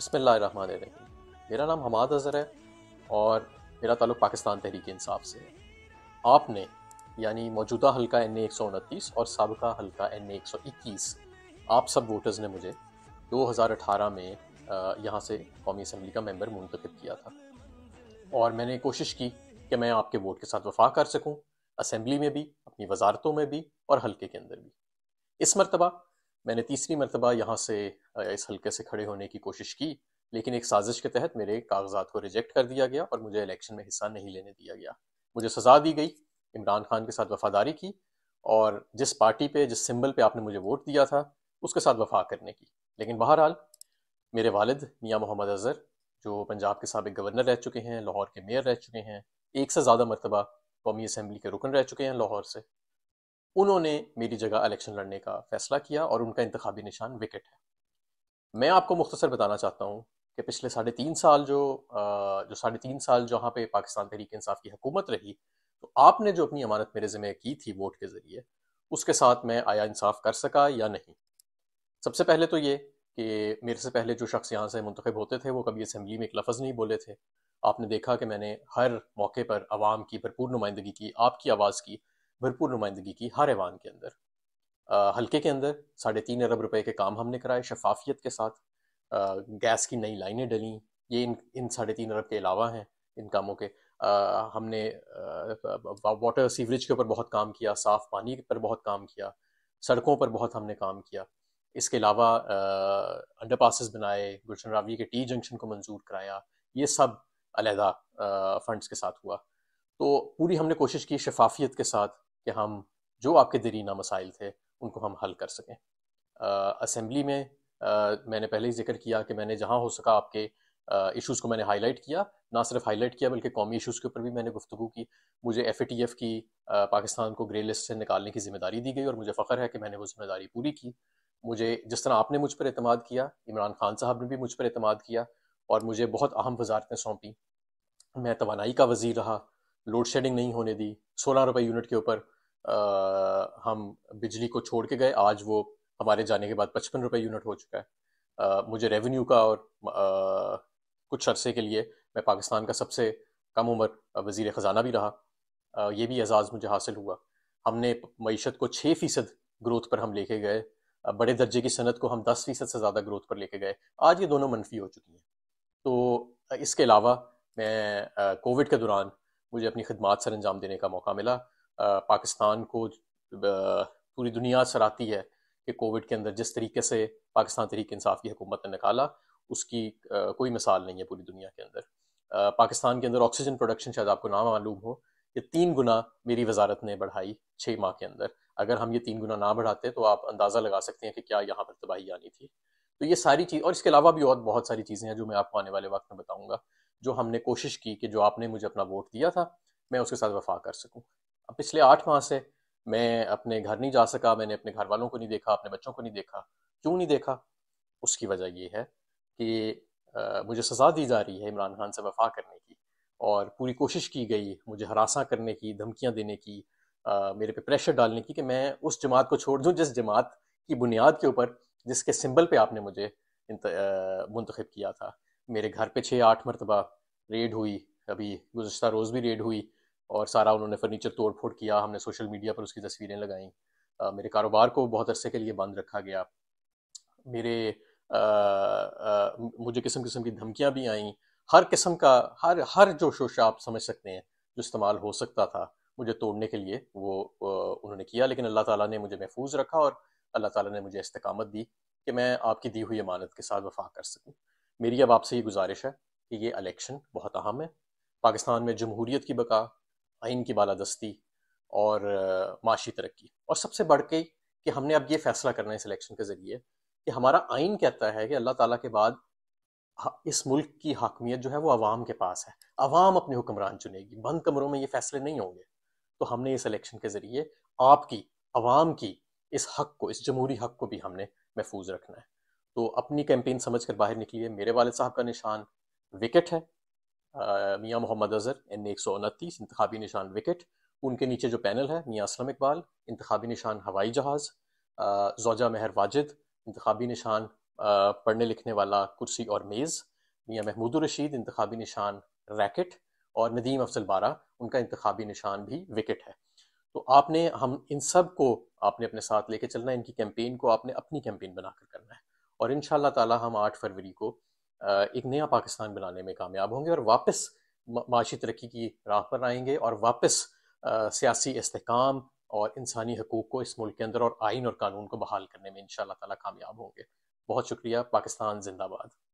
बसमिल्ल मेरा नाम हमाद अज़र है और मेरा ताल्लुक पाकिस्तान तहरीक इंसाफ से है आपने यानी मौजूदा हल्का एन ए एक सौ उनतीस और सबका हल्का एन ए एक सौ इक्कीस आप सब वोटर्स ने मुझे दो हज़ार अठारह में यहाँ से कौमी असम्बली का मेम्बर मुंतखब किया था और मैंने कोशिश की कि मैं आपके वोट के साथ वफा कर सकूँ असम्बली में भी अपनी वजारतों में भी और हल्के के अंदर भी इस मरतबा मैंने तीसरी मरतबा यहाँ से इस हल्के से खड़े होने की कोशिश की लेकिन एक साजिश के तहत मेरे कागजात को रिजेक्ट कर दिया गया और मुझे इलेक्शन में हिस्सा नहीं लेने दिया गया मुझे सजा दी गई इमरान खान के साथ वफादारी की और जिस पार्टी पे जिस सिंबल पे आपने मुझे वोट दिया था उसके साथ वफा करने की लेकिन बहरहाल मेरे वालिद मियाँ मोहम्मद अजहर जो पंजाब के सबक गवर्नर रह चुके हैं लाहौर के मेयर रह चुके हैं एक से ज़्यादा मरतबा कौमी असम्बली के रुकन रह चुके हैं लाहौर से उन्होंने मेरी जगह इलेक्शन लड़ने का फैसला किया और उनका इंतबी निशान विकेट है मैं आपको मुख्तसर बताना चाहता हूँ कि पिछले साढ़े तीन साल जो जो साढ़े तीन साल जहाँ पे पाकिस्तान तहरीक इंसाफ की हुकूमत रही तो आपने जो अपनी अमानत मेरे ज़िम्मे की थी वोट के ज़रिए उसके साथ मैं आया इंसाफ कर सका या नहीं सबसे पहले तो ये कि मेरे से पहले जो शख्स यहाँ से मुंतखब होते थे वो कभी असम्बली में एक लफ्ज़ नहीं बोले थे आपने देखा कि मैंने हर मौके पर आवाम की भरपूर नुमाइंदगी की आपकी आवाज़ की भरपूर नुमाइंदगी की हर ऐवान के अंदर हल्के के अंदर साढ़े तीन अरब रुपए के काम हमने कराए शफाफियत के साथ गैस की नई लाइनें डली ये इन इन साढ़े तीन अरब के अलावा हैं इन कामों के हमने वाटर सीवरेज के ऊपर बहुत काम किया साफ़ पानी पर बहुत काम किया सड़कों पर बहुत हमने काम किया इसके अलावा अंडर पासिस बनाए गुलशन रावी के टी जंक्शन को मंजूर कराया ये सब अलहदा फंड्स के साथ हुआ तो पूरी हमने कोशिश की शफाफियत के साथ कि हम जो आपके दरीना मसाइल थे उनको हम हल कर सकें असम्बली में आ, मैंने पहले ही जिक्र किया कि मैंने जहाँ हो सका आपके इश्यूज़ को मैंने हाईलाइट किया ना सिर्फ हाईलाइट किया बल्कि कौमी इश्यूज़ के ऊपर भी मैंने गुफ्तु की मुझे एफ की आ, पाकिस्तान को ग्रे लिस्ट से निकालने की जिम्मेदारी दी गई और मुझे फ़ख्र है कि मैंने वो जिम्मेदारी पूरी की मुझे जिस तरह आपने मुझ पर अतमाद किया इमरान खान साहब ने भी मुझ पर अतमाद किया और मुझे बहुत अहम वजारतें सौंपी मैं तोानाई का वजीर रहा लोड शेडिंग नहीं होने दी सोलह रुपये यूनिट के ऊपर हम बिजली को छोड़ के गए आज वो हमारे जाने के बाद पचपन रुपये यूनिट हो चुका है आ, मुझे रेवेन्यू का और आ, कुछ अरसे के लिए मैं पाकिस्तान का सबसे कम उम्र वजीर ख़जाना भी रहा आ, ये भी एजाज़ मुझे हासिल हुआ हमने मीशत को छः फ़ीसद ग्रोथ पर हम लेके गए बड़े दर्जे की सनत को हम दस फ़ीसद से ज़्यादा ग्रोथ पर लेके गए आज ये दोनों मनफी हो चुकी हैं तो इसके अलावा मैं कोविड के दौरान मुझे अपनी खदमात सर अंजाम देने का मौका मिला पाकिस्तान को पूरी दुनिया सराती है कि कोविड के अंदर जिस तरीके से पाकिस्तान तरीके इंसाफ की हुकूमत ने निकाला उसकी कोई मिसाल नहीं है पूरी दुनिया के अंदर पाकिस्तान के अंदर ऑक्सीजन प्रोडक्शन शायद आपको ना मालूम हो ये तीन गुना मेरी वजारत ने बढ़ाई छः माह के अंदर अगर हम ये तीन गुना ना बढ़ाते तो आप अंदाज़ा लगा सकते हैं कि क्या यहाँ पर तबाही आनी थी तो ये सारी चीज़ और इसके अलावा भी और बहुत सारी चीज़ें हैं जो मैं आपको आने वाले वक्त में बताऊँगा जो हमने कोशिश की कि जो आपने मुझे अपना वोट दिया था मैं उसके साथ वफा कर सकूँ पिछले आठ माह से मैं अपने घर नहीं जा सका मैंने अपने घर वालों को नहीं देखा अपने बच्चों को नहीं देखा क्यों नहीं देखा उसकी वजह ये है कि आ, मुझे सज़ा दी जा रही है इमरान खान से वफा करने की और पूरी कोशिश की गई मुझे हरासा करने की धमकियाँ देने की आ, मेरे पे प्रेशर डालने की कि मैं उस जमात को छोड़ दूँ जिस जमात की बुनियाद के ऊपर जिसके सिंबल पे आपने मुझे मुंतखब किया था मेरे घर पे छः आठ मरतबा रेड हुई अभी गुजशत रोज़ भी रेड हुई और सारा उन्होंने फर्नीचर तोड़ फोड़ किया हमने सोशल मीडिया पर उसकी तस्वीरें लगाई मेरे कारोबार को बहुत अरसे के लिए बंद रखा गया मेरे आ, आ, मुझे किस्म किस्म की धमकियां भी आईं हर किस्म का हर हर जो शोशा आप समझ सकते हैं जो इस्तेमाल हो सकता था मुझे तोड़ने के लिए वो उन्होंने किया लेकिन अल्लाह ताला ने मुझे महफूज रखा और अल्लाह ताला ने मुझे इस्तकामत दी कि मैं आपकी दी हुई अमानत के साथ वफा कर सकूँ मेरी अब आपसे ये गुजारिश है कि ये इलेक्शन बहुत अहम है पाकिस्तान में जमहूरीत की बका आइन की बालादस्ती और माशी तरक्की और सबसे बढ़ के कि हमने अब ये फैसला करना है इस इलेक्शन के ज़रिए कि हमारा आइन कहता है कि अल्लाह ताला के बाद इस मुल्क की हाकमियत जो है वो आवाम के पास है आवाम अपने हुक्मरान चुनेगी बंद कमरों में ये फैसले नहीं होंगे तो हमने इस इलेक्शन के ज़रिए आपकी आवाम की इस हक को इस जमहूरी हक को भी हमने महफूज रखना है तो अपनी कैंपेन समझ कर बाहर निकली है मेरे वाले साहब का निशान विकेट है मियाँ मोहम्मद अजहर एन एक सौ उनतीस इंतबी निशान विकेट उनके नीचे जो पैनल है मियाँ असलम इकबाल इंतबी निशान हवाई जहाज़ जोजा मेहर वाजिद इंतबी निशान पढ़ने लिखने वाला कुर्सी और मेज़ मियाँ महमूद रशीद इंतबी निशान रैकेट और नदीम अफजल बारा उनका इंतबी निशान भी विकेट है तो आपने हम इन सब को आपने अपने साथ लेके चलना है इनकी कैंपेन को आपने अपनी कैंपेन बनाकर करना है और इन शाह हम आठ फरवरी को एक नया पाकिस्तान बनाने में कामयाब होंगे और वापस माशी तरक्की की राह पर आएंगे और वापस सियासी इसकाम और इंसानी हकूक़ को इस मुल्क के अंदर और आइन और कानून को बहाल करने में इन ताला कामयाब होंगे बहुत शुक्रिया पाकिस्तान जिंदाबाद